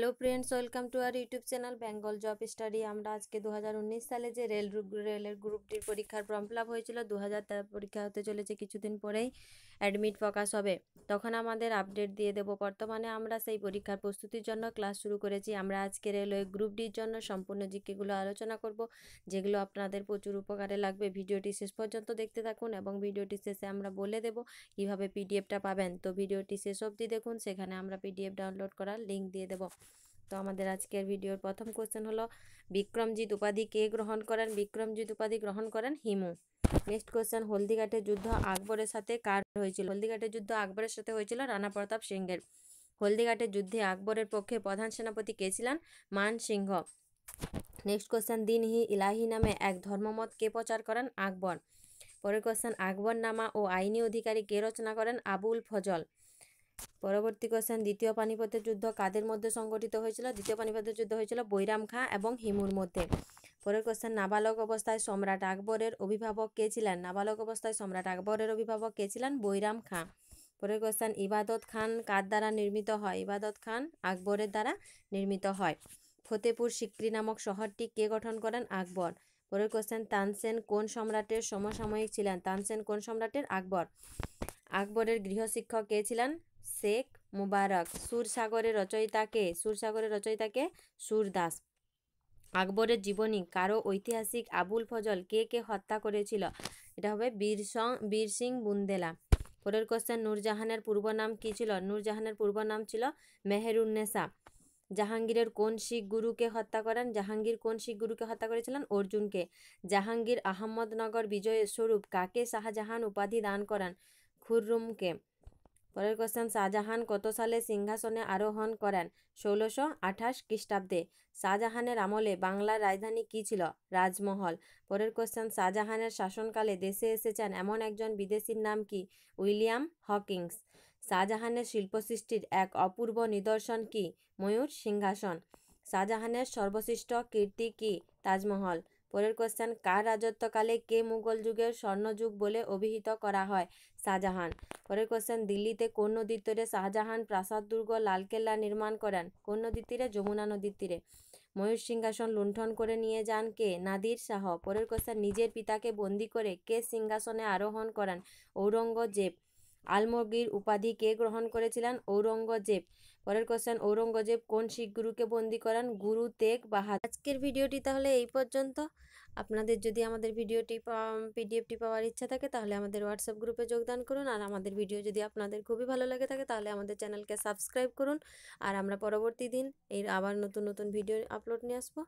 hello friends welcome to our YouTube channel Bengal job study আমরা আজকে দু সালে যে রেল রেলের গ্রুপটির পরীক্ষার ফর্ম ফিল হয়েছিল দু পরীক্ষা হতে চলেছে কিছুদিন পরেই অ্যাডমিট প্রকাশ হবে তখন আমাদের আপডেট দিয়ে দেব বর্তমানে আমরা সেই পরীক্ষার প্রস্তুতির জন্য ক্লাস শুরু করেছি আমরা আজকে রেলওয়ে গ্রুপ ডির জন্য সম্পূর্ণ জিকেগুলো আলোচনা করব যেগুলো আপনাদের প্রচুর উপকারে লাগবে ভিডিওটি শেষ পর্যন্ত দেখতে থাকুন এবং ভিডিওটি শেষে আমরা বলে দেব কিভাবে পিডিএফটা পাবেন তো ভিডিওটি শেষ অবধি দেখুন সেখানে আমরা পিডিএফ ডাউনলোড করার লিঙ্ক দিয়ে দেবো তো আমাদের আজকের ভিডিওর প্রথম কোশ্চেন হলো বিক্রমজিৎ উপাধি কে গ্রহণ করেন বিক্রমজিৎ উপাধি গ্রহণ করেন হিমু নেক্সট কোয়েশ্চেন হলদিঘাটের যুদ্ধ আকবরের সাথে কার হয়েছিল হলদিঘাটের যুদ্ধ আকবরের সাথে হয়েছিল রানা প্রতাপ সিংহের হলদিঘাটের যুদ্ধে আকবরের পক্ষে প্রধান সেনাপতি কে ছিলেন মান সিংহ নেক্সট কোয়েশ্চেন দিনহি ইলাহি নামে এক ধর্মমত কে প্রচার করেন আকবর পরের কোয়েশ্চেন আকবর নামা ও আইনি অধিকারী কে রচনা করেন আবুল ফজল পরবর্তী কোশ্চেন দ্বিতীয় পানিপথের যুদ্ধ কাদের মধ্যে সংগঠিত হয়েছিল দ্বিতীয় পানিপথের যুদ্ধ হয়েছিল বৈরাম খাঁ এবং হিমুর মধ্যে পরের কোশ্চেন নাবালক অবস্থায় সম্রাট আকবরের অভিভাবক কে ছিলেন নাবালক অবস্থায় সম্রাট আকবরের অভিভাবক কে ছিলেন বৈরাম খাঁ পরের কোশ্চেন ইবাদত খান কার দ্বারা নির্মিত হয় ইবাদত খান আকবরের দ্বারা নির্মিত হয় ফতেপুর সিক্রি নামক শহরটি কে গঠন করেন আকবর পরের কোশ্চেন তানসেন কোন সম্রাটের সমসাময়িক ছিলেন তানসেন কোন সম্রাটের আকবর আকবরের গৃহশিক্ষক কে ছিলেন শেখ মুবারক সুরসাগরের রচয়িতাকে সুরসাগরের রচয়িতাকে সুরদাস আকবরের জীবনী কারো ঐতিহাসিক আবুল ফজল কে কে হত্যা করেছিল এটা হবে বীরসং বীর সিং বুন্দেলা পরের কোশ্চেন নূরজাহানের পূর্ব নাম কী ছিল নূরজাহানের পূর্ব নাম ছিল মেহেরুন্নেসা জাহাঙ্গীরের কোন শিখ গুরুকে হত্যা করেন জাহাঙ্গীর কোন শিখ গুরুকে হত্যা করেছিলেন অর্জুনকে জাহাঙ্গীর আহমদনগর বিজয় স্বরূপ কাকে শাহজাহান উপাধি দান করেন খুররুমকে পরের কোশ্চেন শাহজাহান কত সালে সিংহাসনে আরোহণ করেন ষোলোশো আঠাশ খ্রিস্টাব্দে শাহজাহানের আমলে বাংলার রাজধানী কী ছিল রাজমহল পরের কোশ্চেন শাহজাহানের শাসনকালে দেশে এসেছেন এমন একজন বিদেশির নাম কি উইলিয়াম হকিংস শাহজাহানের শিল্প সৃষ্টির এক অপূর্ব নিদর্শন কি ময়ূর সিংহাসন শাহজাহানের সর্বশ্রেষ্ঠ কীর্তি কি তাজমহল পরের কোয়েশ্চেন কার রাজত্বকালে কে মুঘল যুগের স্বর্ণযুগ বলে অভিহিত করা হয় শাহজাহান পরের কোয়েশ্চেন দিল্লিতে কোন নদীর তীরে শাহজাহান প্রাসাদ দুর্গ লালকেল্লা নির্মাণ করেন কোন নদীর তীরে যমুনা নদীর তীরে ময়ূর সিংহাসন লুণ্ঠন করে নিয়ে যান কে নাদির শাহ পরের কোশ্চেন নিজের পিতাকে বন্দি করে কে সিংহাসনে আরোহণ করান ঔরঙ্গজেব আলমগীর উপাধি কে গ্রহণ করেছিলেন ঔরঙ্গজেব পরের কোশ্চেন ঔরঙ্গজেব কোন শিখ গুরুকে বন্দি করান গুরু তেগ বাহাদুর আজকের ভিডিওটি তাহলে এই পর্যন্ত আপনাদের যদি আমাদের ভিডিওটি পিডিএফটি পাওয়ার ইচ্ছা থাকে তাহলে আমাদের হোয়াটসঅ্যাপ গ্রুপে যোগদান করুন আর আমাদের ভিডিও যদি আপনাদের খুবই ভালো লাগে থাকে তাহলে আমাদের চ্যানেলকে সাবস্ক্রাইব করুন আর আমরা পরবর্তী দিন এর আবার নতুন নতুন ভিডিও আপলোড নিয়ে আসবো